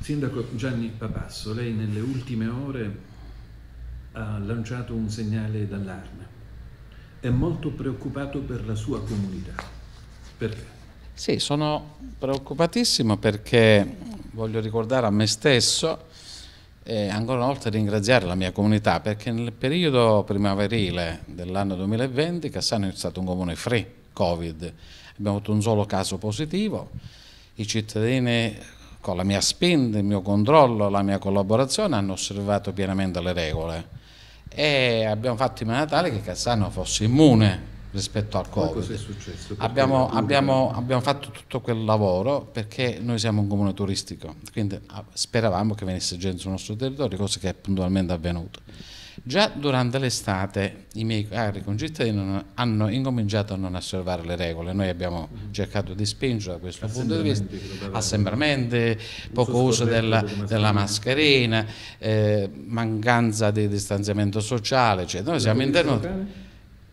Sindaco Gianni Papasso, lei nelle ultime ore ha lanciato un segnale d'allarme. È molto preoccupato per la sua comunità. Perché? Sì, sono preoccupatissimo perché voglio ricordare a me stesso e ancora una volta ringraziare la mia comunità perché nel periodo primaverile dell'anno 2020 Cassano è stato un comune free Covid, abbiamo avuto un solo caso positivo, i cittadini con la mia spinta, il mio controllo, la mia collaborazione hanno osservato pienamente le regole e abbiamo fatto in maniera tale che Cassano fosse immune rispetto al Covid. Cosa è successo? Abbiamo, abbiamo, abbiamo, fatto tutto quel lavoro perché noi siamo un comune turistico, quindi ah, speravamo che venisse gente sul nostro territorio, cosa che è puntualmente avvenuta. Già durante l'estate i miei cari concittadini hanno incominciato a non osservare le regole, noi abbiamo mm-hmm. cercato di spingere da questo punto di vista, assembramenti, poco uso della, della mascherina, eh, mancanza di distanziamento sociale, eccetera. Noi siamo intervenuti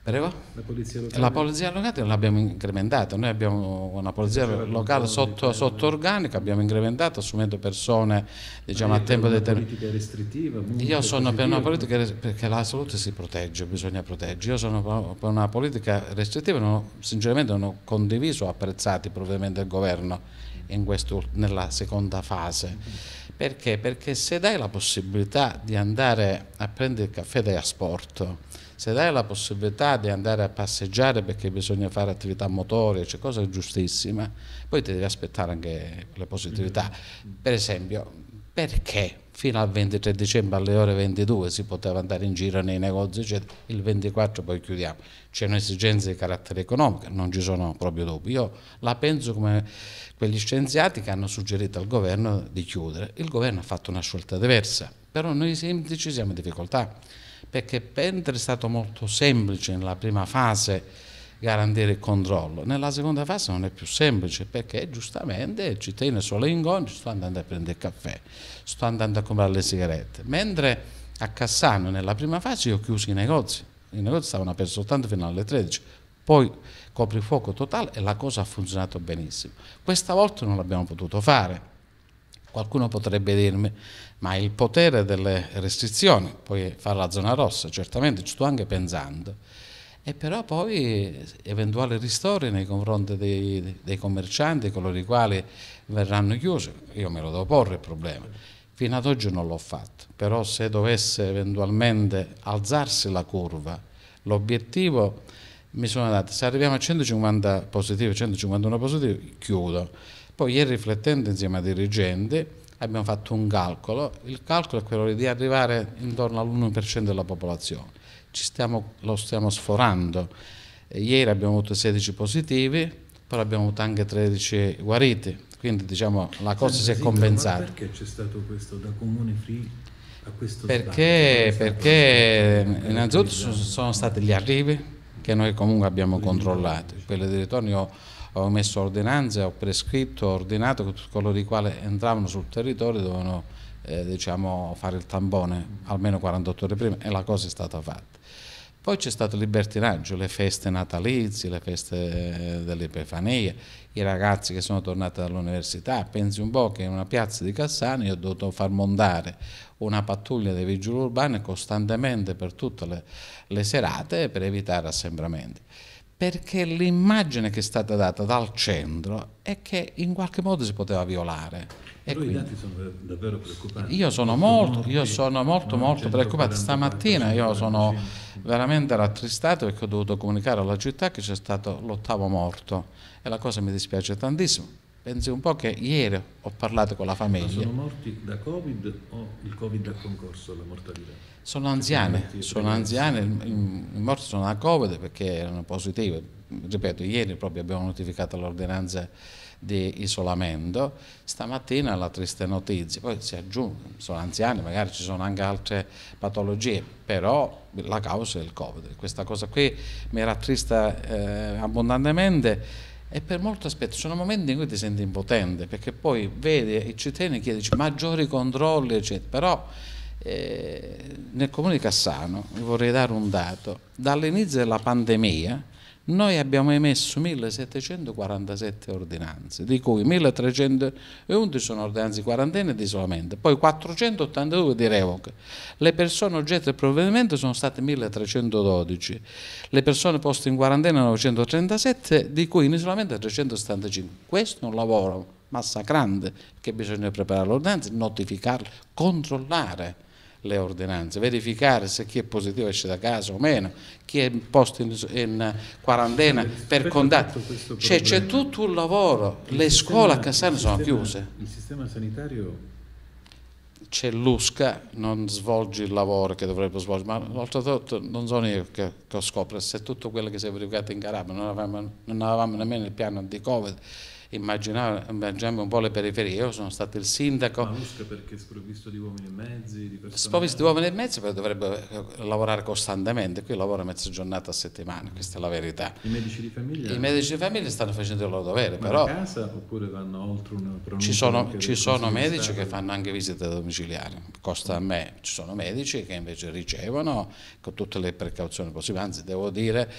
Prego? La polizia locale. La polizia locale non l'abbiamo incrementata, noi abbiamo una polizia locale sotto, sotto organica, abbiamo incrementato assumendo persone diciamo, a tempo determinato. politica restrittiva? Io sono per una politica perché la salute si protegge, bisogna proteggere. Io sono per una politica restrittiva, non, sinceramente non ho condiviso o apprezzato i provvedimenti del governo questo, nella seconda fase. Perché? Perché se dai la possibilità di andare a prendere il caffè da sport se dai la possibilità di andare a passeggiare perché bisogna fare attività motorie, c'è cioè cosa giustissima, poi ti devi aspettare anche le positività. Mm. Per esempio, perché fino al 23 dicembre alle ore 22 si poteva andare in giro nei negozi, cioè il 24 poi chiudiamo. C'è un'esigenza di carattere economico, non ci sono proprio dubbi. Io la penso come quegli scienziati che hanno suggerito al governo di chiudere. Il governo ha fatto una scelta diversa, però noi semplici siamo in difficoltà perché mentre è stato molto semplice nella prima fase garantire il controllo, nella seconda fase non è più semplice perché giustamente ci cittadino è solo in incontri, sto andando a prendere il caffè, sto andando a comprare le sigarette, mentre a Cassano nella prima fase io ho chiuso i negozi, i negozi stavano aperti soltanto fino alle 13, poi copri fuoco totale e la cosa ha funzionato benissimo. Questa volta non l'abbiamo potuto fare Qualcuno potrebbe dirmi, ma il potere delle restrizioni, poi fa la zona rossa, certamente ci sto anche pensando, e però poi eventuali ristori nei confronti dei, dei commercianti, coloro i quali verranno chiusi, io me lo devo porre il problema. Fino ad oggi non l'ho fatto, però se dovesse eventualmente alzarsi la curva, l'obiettivo mi sono dato, se arriviamo a 150 positivi, 151 positivi, chiudo poi ieri riflettendo insieme ai dirigenti abbiamo fatto un calcolo, il calcolo è quello di arrivare intorno all'1% della popolazione, stiamo, lo stiamo sforando. Eh, ieri abbiamo avuto 16 positivi, poi abbiamo avuto anche 13 guariti, quindi diciamo la cosa sì, si è compensata. Ma perché c'è stato questo da Comune Free Perché, perché eh, innanzitutto sono stati gli arrivi che noi comunque abbiamo controllato, quelli di ritorno io ho messo ordinanze, ho prescritto, ho ordinato che tutti coloro i quali entravano sul territorio dovevano eh, diciamo, fare il tampone almeno 48 ore prima e la cosa è stata fatta. Poi c'è stato il libertinaggio, le feste natalizie, le feste eh, dell'Epifania, i ragazzi che sono tornati dall'università. Pensi un po' che in una piazza di Cassano io ho dovuto far montare una pattuglia dei vigili urbani costantemente per tutte le, le serate per evitare assembramenti perché l'immagine che è stata data dal centro è che in qualche modo si poteva violare. E Però i dati sono davvero preoccupanti. Io sono molto, io sono molto, molto preoccupato. Stamattina io sono veramente rattristato perché ho dovuto comunicare alla città che c'è stato l'ottavo morto e la cosa mi dispiace tantissimo Pensi un po' che ieri ho parlato con la famiglia. Ma sono morti da Covid o il Covid ha concorso alla mortalità? Sono anziane, sono anziane, i morti sono da Covid perché erano positive. Ripeto, ieri proprio abbiamo notificato l'ordinanza di isolamento, stamattina la triste notizia, poi si aggiungono, sono anziani, magari ci sono anche altre patologie, però la causa è il Covid. Questa cosa qui mi rattrista eh, abbondantemente e per molti aspetti sono momenti in cui ti senti impotente perché poi vedi il cittadino chiede maggiori controlli eccetera però eh, nel comune di Cassano vorrei dare un dato dall'inizio della pandemia noi abbiamo emesso 1747 ordinanze, di cui 1311 sono ordinanze di quarantena e di isolamento, poi 482 di revoca. Le persone oggetto del provvedimento sono state 1312, le persone poste in quarantena 937, di cui in isolamento 375. Questo è un lavoro massacrante che bisogna preparare l'ordinanza, notificarla, controllare le ordinanze, verificare se chi è positivo esce da casa o meno, chi è posto in, in quarantena sì, per condanna. Cioè, c'è, c'è tutto un lavoro, il le sistema, scuole a Cassano sono sistema, chiuse. Il sistema sanitario c'è l'USCA, non svolge il lavoro che dovrebbe svolgere, ma oltretutto non sono io che, che ho scoperto, se tutto quello che si è verificato in Carabia, non avevamo, non avevamo nemmeno il piano anti Covid, immaginiamo un po' le periferie, io sono stato il sindaco. Ma Musca perché è sprovvisto di uomini e mezzi? Di sprovvisto di uomini e mezzi, perché dovrebbe eh, lavorare costantemente, qui lavora mezza giornata a settimana, questa è la verità. I medici di famiglia? I medici di famiglia stanno facendo il loro dovere, Ma però... a casa oppure vanno oltre una pronuncia? Ci sono, ci sono medici che fanno anche visite domiciliari, costa a me, ci sono medici che invece ricevono con tutte le precauzioni possibili, anzi devo dire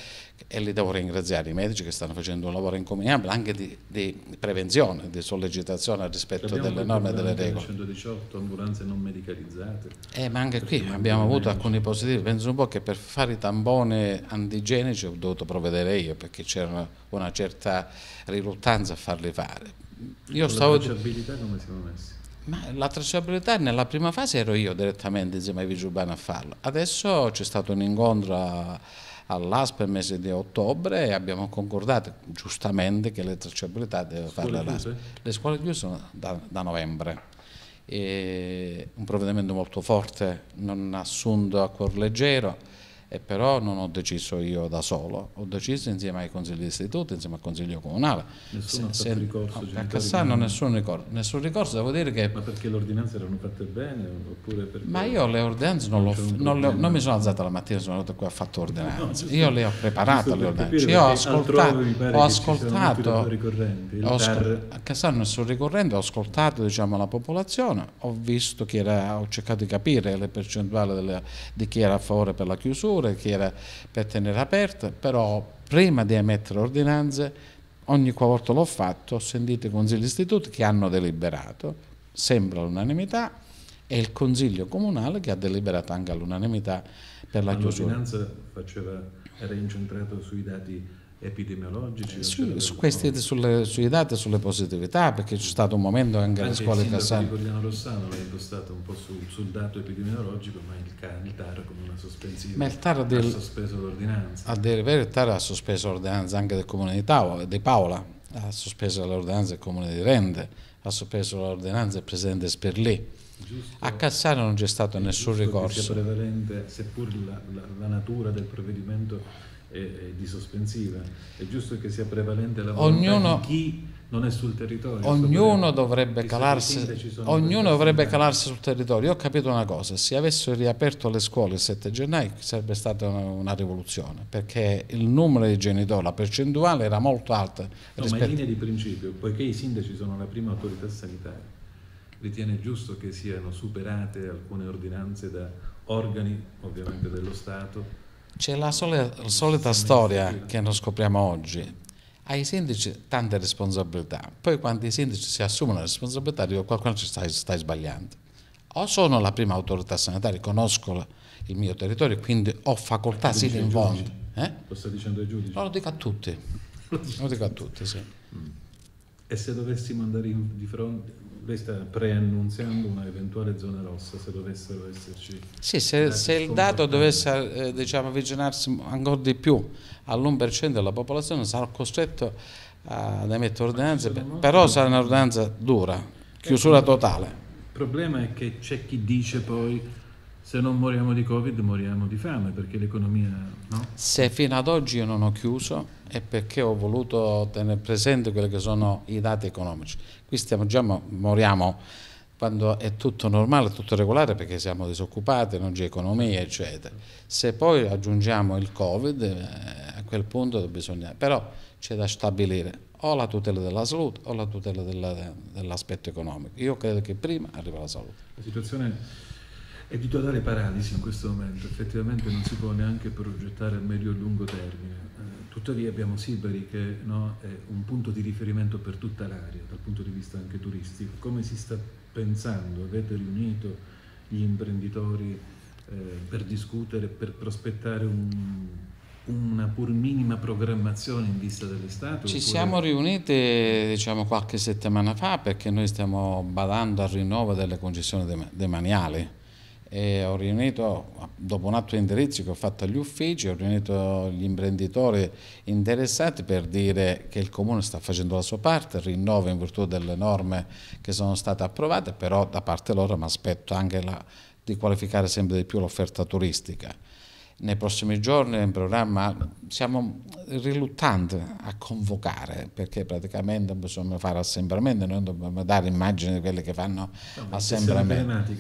e li devo ringraziare, i medici che stanno facendo un lavoro incomiabile anche di, di prevenzione, di sollecitazione al rispetto delle norme e delle regole. 118 ambulanze non medicalizzate. Eh, ma anche qui abbiamo avuto alcuni positivi, penso un po' che per fare i tamboni antigenici ho dovuto provvedere io perché c'era una certa riluttanza a farli fare. Io stavo... La tracciabilità come siamo messi? Ma la tracciabilità nella prima fase ero io direttamente insieme ai vigili urbani a farlo. Adesso c'è stato un incontro a all'ASPEMES di ottobre e abbiamo concordato giustamente che le tracciabilità deve farle l'ASPE. Le scuole chiuse sono da, da novembre. E un provvedimento molto forte, non assunto a cuor leggero, e però non ho deciso io da solo, ho deciso insieme ai consigli di istituto, insieme al consiglio comunale. Nessuno se, se, ricorso, no, a Cassano nessun ricorso, nessun ricorso, devo dire che... Ma perché le ordinanze erano fatte bene? Ma io le ordinanze non, non, le, non, mi sono alzata la mattina, sono venuto qui a fatto ordinanze, no, io le ho preparate le ordinanze, io ho ascoltato, ho ascoltato, ho ascoltato a Cassano nessun ricorrente, ho ascoltato diciamo, la popolazione, ho visto chi era, ho cercato di capire le percentuali delle, di chi era a favore per la chiusura, procura che era per tenere aperta, però prima di emettere ordinanze, ogni qualvolta l'ho fatto, ho sentito i consigli istituti che hanno deliberato, sembra l'unanimità, e il consiglio comunale che ha deliberato anche all'unanimità per la Ma chiusura. L'ordinanza era incentrata sui dati epidemiologici? Su, su queste, sulle, sui dati sulle positività, perché c'è stato un momento anche, anche alle scuole casane. Cassano. il sindaco Rossano l'ha impostato un po' su, sul dato epidemiologico, ma il, il TAR con una sospensiva ma il TAR del, ha sospeso l'ordinanza. A dire vero il TAR ha sospeso l'ordinanza anche del Comune di, Tavola, di Paola, ha sospeso l'ordinanza del Comune di Rende, ha sospeso l'ordinanza del Presidente Sperlì. Giusto, a Cassano non c'è stato nessun ricorso. Sia seppur la, la, la natura del provvedimento e, e di sospensiva. È giusto che sia prevalente la volontà ognuno, di chi non è sul territorio. Ognuno dovrebbe, calarsi, ognuno dovrebbe calarsi, sul territorio. Io ho capito una cosa, se avessero riaperto le scuole il 7 gennaio sarebbe stata una, una rivoluzione, perché il numero di genitori, la percentuale era molto alta. No, rispetto... ma in linea di principio, poiché i sindaci sono la prima autorità sanitaria, ritiene giusto che siano superate alcune ordinanze da organi ovviamente dello Stato c'è la solita, solita storia che non scopriamo oggi. Ai sindaci tante responsabilità, poi quando i sindaci si assumono la responsabilità dico qualcuno ci stai, stai sbagliando. O sono la prima autorità sanitaria, conosco il mio territorio, quindi ho facoltà sì di involto. Eh? Lo sta dicendo ai giudici? No, lo dico a tutti. Lo, dico a tutti, sì. Mm. E se dovessimo andare in, di fronte, lei sta preannunziando un'eventuale zona rossa se dovessero esserci... Sì, se, se il dato dovesse eh, diciamo, avvicinarsi ancora di più all'1% della popolazione sarò costretto ad emettere ordinanze, però sarà un'ordinanza dura, chiusura totale. Il problema è che c'è chi dice poi se non moriamo di Covid moriamo di fame perché l'economia... No? Se fino ad oggi io non ho chiuso è perché ho voluto tenere presente quelli che sono i dati economici. Qui stiamo già moriamo quando è tutto normale, tutto regolare perché siamo disoccupati, non c'è economia, eccetera. Se poi aggiungiamo il Covid, eh, a quel punto bisogna... però c'è da stabilire o la tutela della salute o la tutela dell'aspetto economico. Io credo che prima arriva la salute. La situazione è di totale paralisi in questo momento, effettivamente non si può neanche progettare a medio e lungo termine. Eh, tuttavia abbiamo Sibari che no, è un punto di riferimento per tutta l'area, dal punto di vista anche turistico. Come si sta pensando? Avete riunito gli imprenditori eh, per discutere, per prospettare un, una pur minima programmazione in vista dell'estate? Ci oppure... siamo riuniti diciamo, qualche settimana fa perché noi stiamo badando al rinnovo delle concessioni demaniali e ho riunito, dopo un atto di indirizzo che ho fatto agli uffici, ho riunito gli imprenditori interessati per dire che il Comune sta facendo la sua parte, rinnova in virtù delle norme che sono state approvate, però da parte loro mi aspetto anche la, di qualificare sempre di più l'offerta turistica nei prossimi giorni in programma siamo riluttanti a convocare perché praticamente possiamo fare assembramento noi dobbiamo dare immagini di quelli che fanno no, assembramento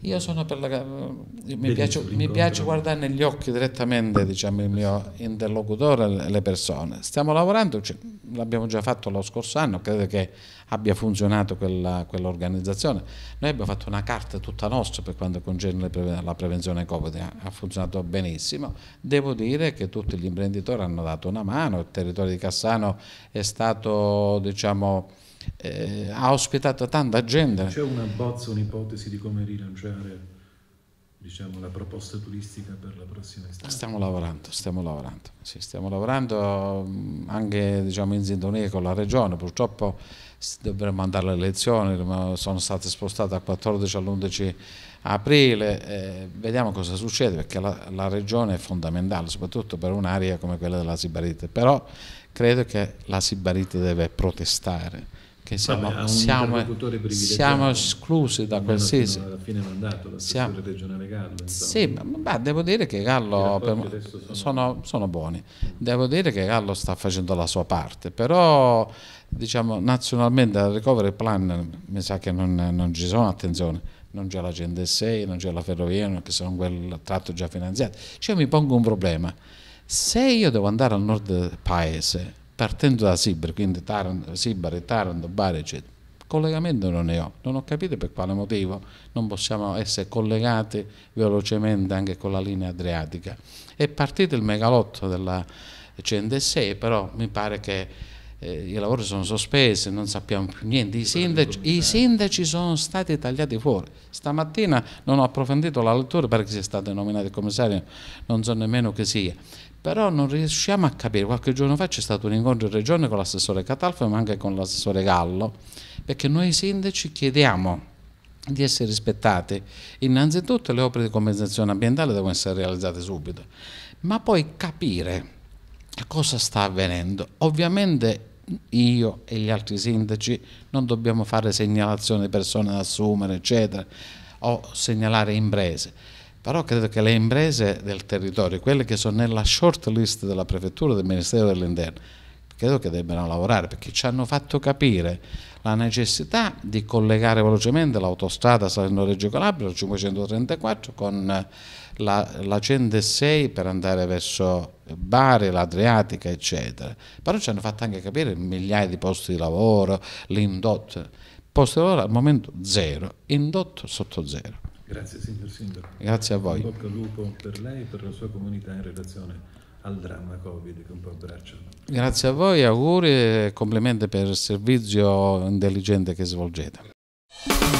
io sono per la eh, mi piace, mi piace guardare negli occhi direttamente diciamo, il mio interlocutore le persone stiamo lavorando cioè, l'abbiamo già fatto lo scorso anno credo che abbia funzionato quell'organizzazione. Noi abbiamo fatto una carta tutta nostra per quanto concerne la prevenzione Covid, eh, ha funzionato benissimo. Devo dire che tutti gli imprenditori hanno dato una mano, il territorio di Cassano è stato, diciamo, eh, ha ospitato tanta gente. C'è una bozza, un'ipotesi di come rilanciare diciamo, la proposta turistica per la prossima estate? Stiamo lavorando, stiamo lavorando, sì, stiamo lavorando mm, anche diciamo, in sintonia con la regione, purtroppo dovremmo andare alle elezioni, sono state spostate dal 14 all'11 aprile, eh, vediamo cosa succede perché la, la, regione è fondamentale, soprattutto per un'area come quella della Sibarite, però credo che la Sibarite deve protestare che siamo, Vabbè, siamo, siamo, esclusi da qualsiasi... Alla fine mandato l'assessore regionale Gallo. Insomma. Sì, ma, ma, devo dire che Gallo... Per, sono... Sono, sono buoni. Devo dire che Gallo sta facendo la sua parte, però diciamo nazionalmente al recovery plan mi sa che non, non ci sono attenzione non c'è la 106, non c'è la ferrovia, non che sono quel tratto già finanziato. Cioè mi pongo un problema. Se io devo andare al nord del paese, partendo da Sibari, quindi Taranto, Sibari, Taranto, Bari, eccetera. Collegamento non ne ho, non ho capito per quale motivo non possiamo essere collegati velocemente anche con la linea adriatica. È partito il megalotto della 106, però mi pare che eh, i lavori sono sospesi, non sappiamo più niente, I sindaci, i sindaci, sono stati tagliati fuori. Stamattina non ho approfondito la lettura perché si è stato nominato il commissario, non so nemmeno che sia però non riusciamo a capire. Qualche giorno fa c'è stato un incontro in regione con l'assessore Catalfo ma anche con l'assessore Gallo, perché noi sindaci chiediamo di essere rispettati. innanzitutto le opere di compensazione ambientale devono essere realizzate subito, ma poi capire cosa sta avvenendo. Ovviamente io e gli altri sindaci non dobbiamo fare segnalazioni di persone da assumere, eccetera, o segnalare imprese però credo che le imprese del territorio, quelle che sono nella short list della prefettura e del Ministero dell'Interno, credo che debbano lavorare perché ci hanno fatto capire la necessità di collegare velocemente l'autostrada Salerno-Reggio Calabria, 534, con la, la 106 per andare verso Bari, l'Adriatica, eccetera. Però ci hanno fatto anche capire migliaia di posti di lavoro, l'indotto. Posti di lavoro al momento zero, indotto sotto zero. Grazie signor Sindaco. Grazie a voi. Un bocca al lupo per lei e per la sua comunità in relazione al dramma Covid che un po' abbracciano. Grazie a voi, auguri e complimenti per il servizio intelligente che svolgete.